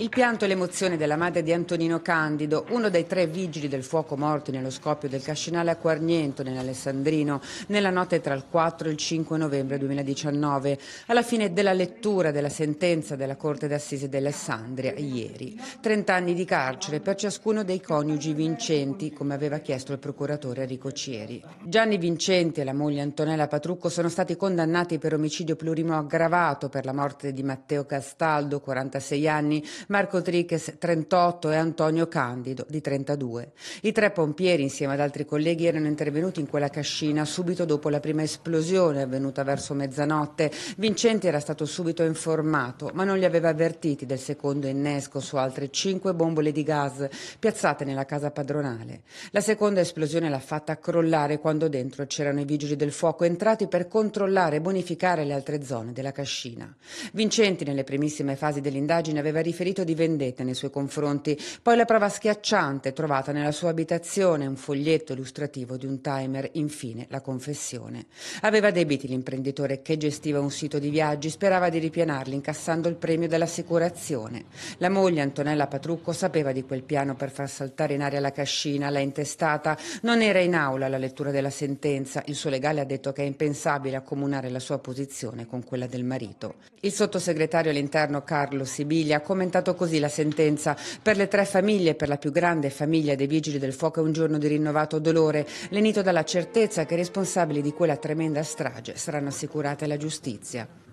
Il pianto e l'emozione della madre di Antonino Candido, uno dei tre vigili del fuoco morti nello scoppio del cascinale a Quarniento, nell'Alessandrino, nella notte tra il 4 e il 5 novembre 2019, alla fine della lettura della sentenza della Corte d'Assise dell'Alessandria ieri. 30 anni di carcere per ciascuno dei coniugi vincenti, come aveva chiesto il procuratore Enrico Cieri. Gianni Vincenti e la moglie Antonella Patrucco sono stati condannati per omicidio plurimo aggravato per la morte di Matteo Castaldo, 46 anni, Marco Triches 38 e Antonio Candido di 32. I tre pompieri insieme ad altri colleghi erano intervenuti in quella cascina subito dopo la prima esplosione avvenuta verso mezzanotte. Vincenti era stato subito informato ma non li aveva avvertiti del secondo innesco su altre cinque bombole di gas piazzate nella casa padronale. La seconda esplosione l'ha fatta crollare quando dentro c'erano i vigili del fuoco entrati per controllare e bonificare le altre zone della cascina. Vincenti nelle primissime fasi dell'indagine aveva riferito spirito di vendetta nei suoi confronti. Poi la prova schiacciante trovata nella sua abitazione, un foglietto illustrativo di un timer, infine la confessione. Aveva debiti l'imprenditore che gestiva un sito di viaggi, sperava di ripianarli incassando il premio dell'assicurazione. La moglie Antonella Patrucco sapeva di quel piano per far saltare in aria la cascina, l'ha intestata. Non era in aula alla lettura della sentenza, il suo legale ha detto che è impensabile accomunare la sua posizione con quella del marito. Il sottosegretario all'interno Carlo Sibiglia ha commentato stato così la sentenza. Per le tre famiglie, per la più grande famiglia dei Vigili del Fuoco è un giorno di rinnovato dolore, lenito dalla certezza che i responsabili di quella tremenda strage saranno assicurati alla giustizia.